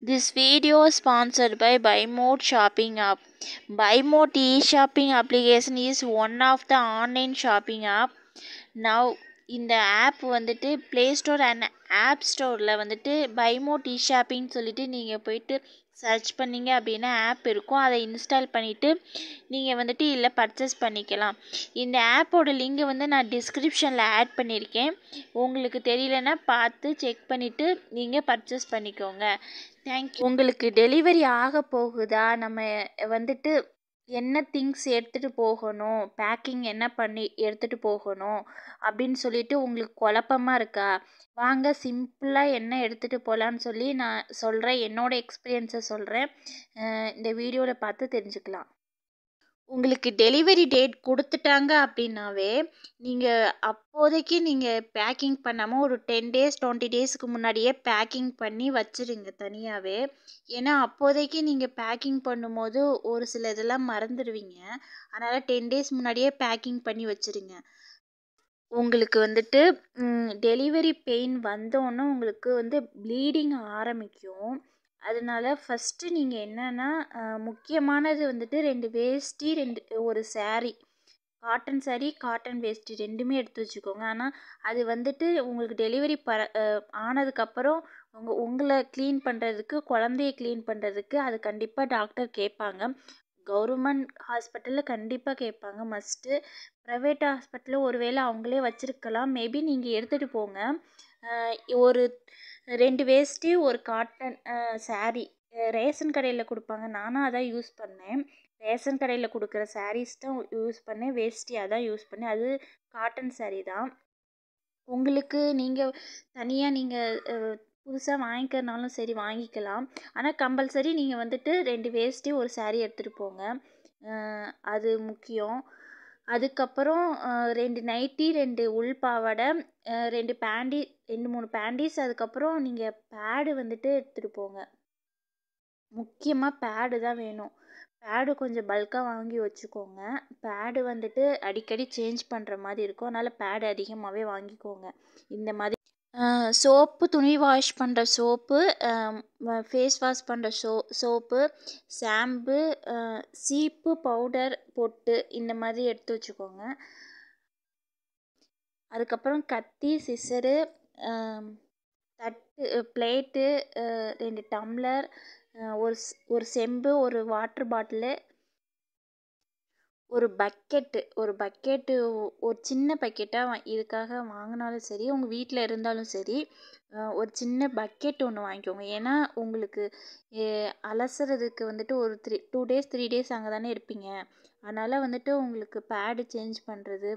This video is sponsored by More Shopping App. More e-shopping application is one of the online shopping app. Now இந்த app வந்துட்டு play store and app ஸ்டோரில் வந்துட்டு பைமோ D ஷாப்பின்னு சொல்லிட்டு நீங்கள் போயிட்டு search பண்ணிங்க அப்படின்னா ஆப் இருக்கும் அதை இன்ஸ்டால் பண்ணிவிட்டு நீங்கள் வந்துட்டு இல்லை பர்ச்சேஸ் பண்ணிக்கலாம் இந்த ஆப்போட லிங்கை வந்து நான் டிஸ்கிரிப்ஷனில் ஆட் பண்ணியிருக்கேன் உங்களுக்கு தெரியலன்னா பார்த்து செக் பண்ணிவிட்டு நீங்கள் பர்ச்சேஸ் பண்ணிக்கோங்க தேங்க்யூ உங்களுக்கு டெலிவரி ஆக போகுதா நம்ம வந்துட்டு என்ன திங்ஸ் எடுத்துகிட்டு போகணும் பேக்கிங் என்ன பண்ணி எடுத்துகிட்டு போகணும் அப்படின்னு சொல்லிட்டு உங்களுக்கு குழப்பமா இருக்கா வாங்க சிம்பிளாக என்ன எடுத்துகிட்டு போகலான்னு சொல்லி நான் சொல்கிறேன் என்னோடய எக்ஸ்பீரியன்ஸை சொல்கிறேன் இந்த வீடியோவில் பார்த்து தெரிஞ்சுக்கலாம் உங்களுக்கு டெலிவரி டேட் கொடுத்துட்டாங்க அப்படின்னாவே நீங்கள் அப்போதைக்கு நீங்கள் பேக்கிங் பண்ணாமல் ஒரு டென் டேஸ் டுவெண்ட்டி டேஸுக்கு முன்னாடியே பேக்கிங் பண்ணி வச்சுருங்க தனியாகவே ஏன்னா அப்போதைக்கு நீங்கள் பேக்கிங் பண்ணும்போது ஒரு சில இதெல்லாம் மறந்துடுவீங்க அதனால் டென் டேஸ் முன்னாடியே பேக்கிங் பண்ணி வச்சுருங்க உங்களுக்கு வந்துட்டு டெலிவரி பெயின் வந்தோன்னே உங்களுக்கு வந்து ப்ளீடிங் ஆரம்பிக்கும் அதனால் ஃபஸ்ட்டு நீங்கள் என்னென்னா முக்கியமானது வந்துட்டு ரெண்டு வேஷ்டி ரெண்டு ஒரு சேரீ காட்டன் ஸேரீ காட்டன் வேஷ்டி ரெண்டுமே எடுத்து வச்சுக்கோங்க ஆனால் அது வந்துட்டு உங்களுக்கு டெலிவரி ப ஆனதுக்கப்புறம் உங்கள் உங்களை க்ளீன் பண்ணுறதுக்கு குழந்தைய க்ளீன் பண்ணுறதுக்கு அது கண்டிப்பாக டாக்டர் கேட்பாங்க கவுர்மெண்ட் ஹாஸ்பிட்டலில் கண்டிப்பாக கேட்பாங்க மஸ்ட்டு ப்ரைவேட் ஹாஸ்பிட்டலில் ஒரு வேளை அவங்களே வச்சுருக்கலாம் மேபி நீங்கள் எடுத்துகிட்டு போங்க ஒரு ரெண்டு வேஷ்டி ஒரு காட்டன் சாரி ரேஷன் கடையில் கொடுப்பாங்க நானும் அதான் யூஸ் பண்ணேன் ரேஷன் கடையில் கொடுக்குற சாரீஸ் தான் யூஸ் பண்ணேன் வேஷ்டி அதான் யூஸ் பண்ணேன் அது காட்டன் சாரீ தான் உங்களுக்கு நீங்கள் தனியாக நீங்கள் புதுசாக வாங்கிக்கிறனாலும் சரி வாங்கிக்கலாம் ஆனால் கம்பல்சரி நீங்கள் வந்துட்டு ரெண்டு வேஷ்டி ஒரு சாரீ எடுத்துகிட்டு போங்க அது முக்கியம் அதுக்கப்புறம் ரெண்டு நைட்டி ரெண்டு உள் பாவாடை ரெண்டு பேண்டி ரெண்டு மூணு பேண்டீஸ் அதுக்கப்புறம் நீங்கள் பேடு வந்துட்டு எடுத்துகிட்டு போங்க முக்கியமாக பேடு தான் வேணும் பேடு கொஞ்சம் பல்காக வாங்கி வச்சுக்கோங்க பேடு வந்துட்டு அடிக்கடி சேஞ்ச் பண்ணுற மாதிரி இருக்கும் அதனால் பேடு அதிகமாகவே வாங்கிக்கோங்க இந்த மாதிரி சோப்பு துணி வாஷ் பண்ணுற சோப்பு ஃபேஸ் வாஷ் பண்ணுற சோ சோப்பு ஷாம்பு சீப்பு பவுடர் பொட்டு இந்த மாதிரி எடுத்து வச்சுக்கோங்க அதுக்கப்புறம் கத்தி சிசரு தட்டு பிளேட்டு ரெண்டு டம்ளர் ஒரு ஒரு செம்பு ஒரு வாட்ரு பாட்டிலு ஒரு பக்கெட்டு ஒரு பக்கெட்டு ஒரு சின்ன பக்கெட்டாக இதுக்காக வாங்கினாலும் சரி உங்கள் வீட்டில் இருந்தாலும் சரி ஒரு சின்ன பக்கெட் ஒன்று வாங்கிக்கோங்க ஏன்னா உங்களுக்கு அலசுறதுக்கு வந்துட்டு ஒரு three two days three days அங்கே தானே இருப்பீங்க அதனால் வந்துட்டு உங்களுக்கு பேடு சேஞ்ச் பண்ணுறது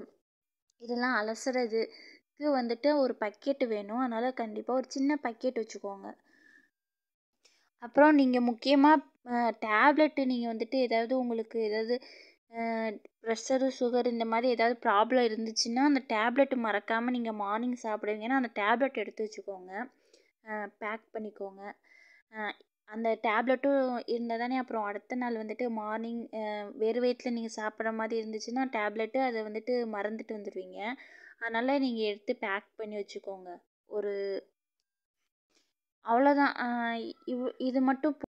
இதெல்லாம் அலசுறதுக்கு வந்துட்டு ஒரு பக்கெட்டு வேணும் அதனால் கண்டிப்பாக ஒரு சின்ன பக்கெட் வச்சுக்கோங்க அப்புறம் நீங்கள் முக்கியமாக டேப்லெட்டு நீங்கள் வந்துட்டு ஏதாவது உங்களுக்கு ஏதாவது ப்ரெஷரு சுகரு இந்த மாதிரி ஏதாவது ப்ராப்ளம் இருந்துச்சுன்னா அந்த டேப்லெட் மறக்காமல் நீங்கள் மார்னிங் சாப்பிடுவீங்க ஏன்னா அந்த டேப்லெட் எடுத்து வச்சுக்கோங்க பேக் பண்ணிக்கோங்க அந்த டேப்லெட்டும் இருந்தால் தானே அப்புறம் அடுத்த நாள் வந்துட்டு மார்னிங் வேறு வயித்தில் நீங்கள் சாப்பிட்ற மாதிரி இருந்துச்சுன்னா டேப்லெட்டு அதை வந்துட்டு மறந்துட்டு வந்துடுவீங்க அதனால் நீங்கள் எடுத்து பேக் பண்ணி வச்சுக்கோங்க ஒரு அவ்வளோதான் இவ் இது மட்டும்